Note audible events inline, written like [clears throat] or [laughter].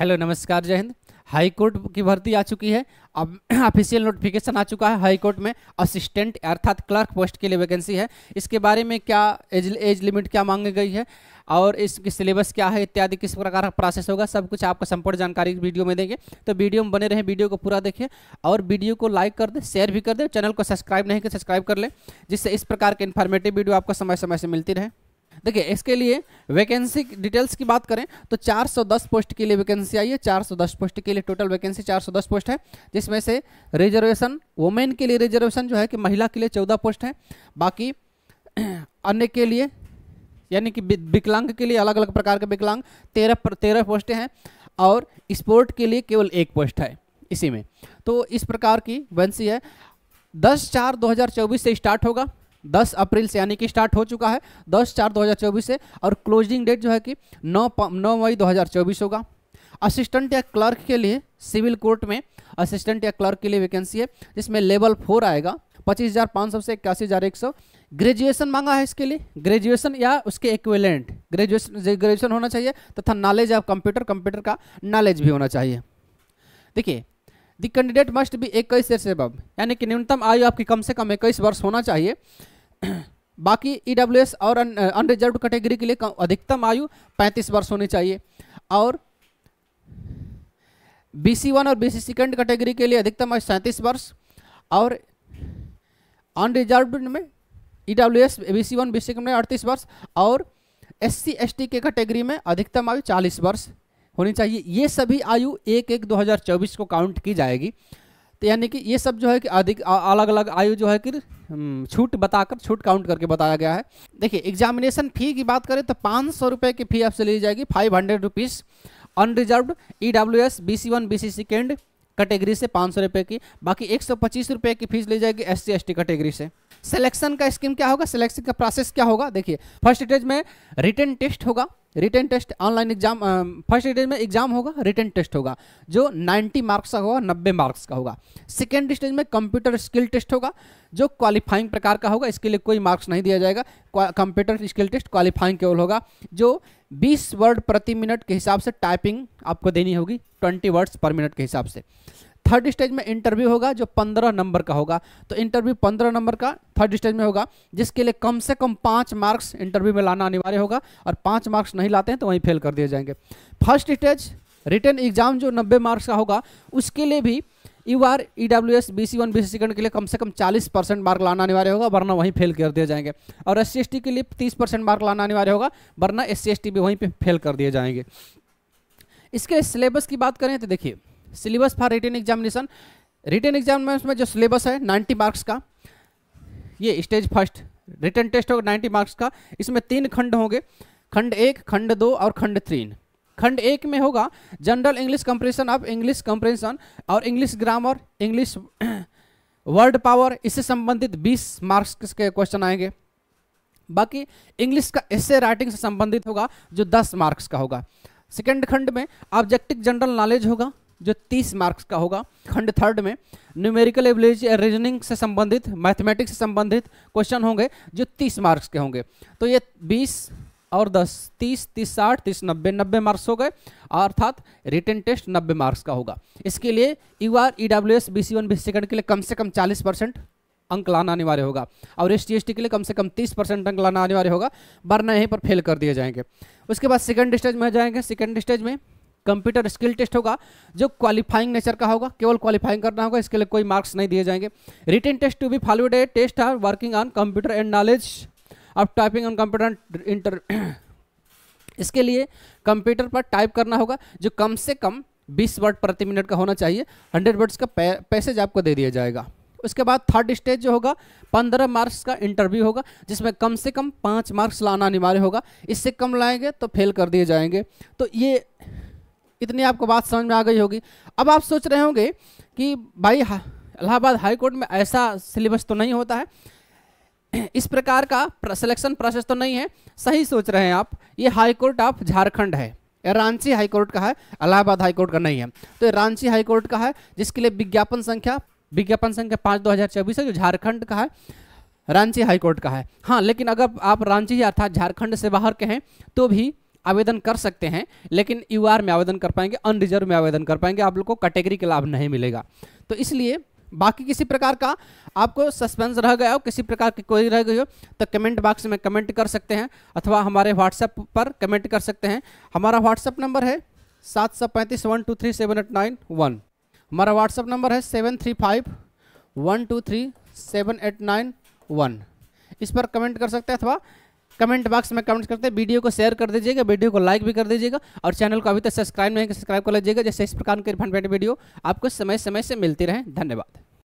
hello नमस्कार जय Hind high court की भर्ती आ चुकी है अब ऑफिशियल [clears throat] नोटिफिकेशन आ चुका है हाई कोर्ट में असिस्टेंट अर्थात क्लर्क पोस्ट के लिए वैकेंसी है इसके बारे में क्या एज एज लिमिट क्या मांगी गई है और इसकी सिलेबस क्या है इत्यादि किस प्रकार का प्रोसेस होगा सब कुछ आपको संपूर्ण जानकारी वीडियो में देंगे तो वीडियो में बने रहें वीडियो को पूरा देखें और वीडियो को लाइक कर दें शेयर भी कर दें चैनल को सब्सक्राइब नहीं कर सब्सक्राइब कर लें जिससे इस प्रकार के इन्फॉर्मेटिव वीडियो आपको समय समय से मिलती रहे देखिए इसके लिए वैकेंसी डिटेल्स की बात करें तो 410 पोस्ट के लिए वैकेंसी आई है 410 पोस्ट के लिए टोटल वैकेंसी 410 पोस्ट है जिसमें से रिजर्वेशन वोमेन के लिए रिजर्वेशन जो है कि महिला के लिए 14 पोस्ट है बाकी [clears throat] अन्य के लिए यानी कि विकलांग के लिए अलग अलग प्रकार के विकलांग तेरह तेरह पोस्टें हैं और स्पोर्ट के लिए केवल एक पोस्ट है इसी में तो इस प्रकार की वैकेंसी है दस चार दो से स्टार्ट होगा दस अप्रैल से यानी कि स्टार्ट हो चुका है दस चार दो हज़ार चौबीस से और क्लोजिंग डेट जो है कि नौ नौ मई दो हजार चौबीस होगा असिस्टेंट या क्लर्क के लिए सिविल कोर्ट में असिस्टेंट या क्लर्क के लिए वैकेंसी है जिसमें लेवल फोर आएगा पच्चीस हज़ार पाँच सौ से इक्यासी हज़ार एक सौ ग्रेजुएशन मांगा है इसके लिए ग्रेजुएशन या उसके इक्विलेंट ग्रेजुएशन ग्रेजुएशन होना चाहिए तथा नॉलेज ऑफ कंप्यूटर कंप्यूटर का नॉलेज भी होना चाहिए देखिए द कैंडिडेट मस्ट बी इक्कीस ईयर से बब यानी कि न्यूनतम आयु आपकी कम से कम इक्कीस वर्ष होना चाहिए [clears throat] बाकी ई डब्ल्यू एस और अनरिजर्व कैटेगरी के लिए अधिकतम आयु पैंतीस वर्ष होनी चाहिए और बी सी वन और बी सी सेकेंड कैटेगरी के लिए अधिकतम आयु सैंतीस वर्ष और अनरिजर्व में E W S B C one B C में अड़तीस वर्ष और एस सी एस टी के कैटेगरी में अधिकतम आयु चालीस वर्ष होनी चाहिए ये सभी आयु एक एक 2024 को काउंट की जाएगी तो यानी कि ये सब जो है कि अधिक अलग अलग आयु जो है कि हम्म, छूट बताकर छूट काउंट करके बताया गया है देखिए एग्जामिनेशन फ़ी की बात करें तो पाँच सौ रुपये की फ़ी आपसे ली जाएगी five hundred rupees unreserve E W S B C one B C second category से पाँच सौ रुपये की बाकी एक सौ पच्चीस रुपये की फीस ली जाएगी S C S T category से सिलेक्शन का स्कीम क्या होगा सिलेक्शन का प्रोसेस क्या होगा देखिए फर्स्ट स्टेज में रिटर्न टेस्ट होगा written test online exam first stage में एग्जाम होगा रिटर्न टेस्ट होगा जो 90 मार्क्स का होगा 90 मार्क्स का होगा सेकेंड स्टेज में कंप्यूटर स्किल टेस्ट होगा जो क्वालिफाइंग प्रकार का होगा इसके लिए कोई मार्क्स नहीं दिया जाएगा कंप्यूटर स्किल टेस्ट क्वालिफाइंग केवल होगा जो 20 वर्ड प्रति मिनट के हिसाब से टाइपिंग आपको देनी होगी 20 वर्ड्स पर मिनट के हिसाब से थर्ड स्टेज में इंटरव्यू होगा जो पंद्रह नंबर का होगा तो इंटरव्यू पंद्रह नंबर का थर्ड स्टेज में होगा जिसके लिए कम से कम पाँच मार्क्स इंटरव्यू में लाना अनिवार्य होगा और पाँच मार्क्स नहीं लाते हैं तो वहीं फेल कर दिए जाएंगे फर्स्ट स्टेज रिटर्न एग्जाम जो नब्बे मार्क्स का होगा उसके लिए भी U R E W S B C one B C second के लिए कम से कम 40 परसेंट मार्क लाना अनिवार्य होगा वरना वहीं फेल कर दिए जाएंगे और एस सी के लिए 30 परसेंट मार्क लाना अनिवार्य होगा वरना एस सी भी वहीं पे फेल कर दिए जाएंगे इसके सिलेबस की बात करें तो देखिए syllabus for written examination written examination में जो सिलेबस है नाइन्टी मार्क्स का ये स्टेज फर्स्ट रिटर्न टेस्ट होगा नाइन्टी मार्क्स का इसमें तीन खंड होंगे खंड एक खंड दो और खंड तीन खंड एक में होगा general English comprehension of English comprehension और English grammar English word power इससे संबंधित 20 मार्क्स के क्वेश्चन आएंगे बाकी इंग्लिश का इससे राइटिंग से संबंधित होगा जो 10 मार्क्स का होगा सेकेंड खंड में ऑब्जेक्टिव जनरल नॉलेज होगा जो 30 मार्क्स का होगा खंड थर्ड में न्यूमेरिकल एवलेज रीजनिंग से संबंधित मैथमेटिक्स से संबंधित क्वेश्चन होंगे जो 30 मार्क्स के होंगे तो ये 20 और 10 30 30 साठ तीस नब्बे नब्बे मार्क्स हो गए अर्थात रिटर्न टेस्ट नब्बे मार्क्स का होगा इसके लिए U R E W S B C one B second के लिए कम से कम चालीस परसेंट अंक लाना अनिवार्य होगा और एस टी के लिए कम से कम तीस परसेंट अंक लाना अनिवार्य होगा वरना यहीं पर फेल कर दिए जाएंगे उसके बाद सेकेंड स्टेज में जाएंगे सेकेंड स्टेज में कंप्यूटर स्किल टेस्ट होगा जो क्वालिफाइंग नेचर का होगा केवल क्वालिफाइंग करना होगा इसके लिए कोई मार्क्स नहीं दिए जाएंगे written test to be followed a test are working on computer and knowledge of typing on computer इंटर इसके लिए कंप्यूटर पर टाइप करना होगा जो कम से कम 20 वर्ड प्रति मिनट का होना चाहिए 100 वर्ड्स का पैसेज आपको दे दिया जाएगा उसके बाद थर्ड स्टेज जो होगा पंद्रह मार्क्स का इंटरव्यू होगा जिसमें कम से कम पाँच मार्क्स लाना अनिवार्य होगा इससे कम लाएंगे तो फेल कर दिए जाएंगे तो ये इतनी आपको बात समझ में आ गई होगी अब आप सोच रहे होंगे कि भाई इलाहाबाद हाई कोर्ट में ऐसा सिलेबस तो नहीं होता है इस प्रकार का सिलेक्शन प्रोसेस तो नहीं है सही सोच रहे हैं आप ये हाई कोर्ट ऑफ झारखंड है रांची हाई कोर्ट का है इलाहाबाद हाई कोर्ट का नहीं है तो ये रांची हाई कोर्ट का है जिसके लिए विज्ञापन संख्या विज्ञापन संख्या पाँच दो हज़ार चौबीस है जो झारखंड का है रांची हाई कोर्ट का है हाँ लेकिन अगर आप रांची अर्थात झारखंड से बाहर के हैं तो भी आवेदन कर सकते हैं लेकिन यू में आवेदन कर पाएंगे अनरिजर्व में आवेदन कर पाएंगे आप लोग को कैटेगरी का लाभ नहीं मिलेगा तो इसलिए बाकी किसी प्रकार का आपको सस्पेंस रह गया हो किसी प्रकार की कोई रह गई हो तो कमेंट बॉक्स में कमेंट कर सकते हैं अथवा हमारे व्हाट्सएप पर कमेंट कर सकते हैं हमारा व्हाट्सएप नंबर है सात सौ पैंतीस one two three seven eight nine one हमारा व्हाट्सएप नंबर है seven three five one two three seven eight nine one इस पर कमेंट कर सकते हैं अथवा कमेंट बॉक्स में कमेंट करते हैं वीडियो को शेयर कर दीजिएगा वीडियो को लाइक भी कर दीजिएगा और चैनल को अभी तक सब्सक्राइब नहीं सब्सक्राइब कर लीजिएगा जैसे इस प्रकार के फन वीडियो आपको समय समय से मिलती रहे धन्यवाद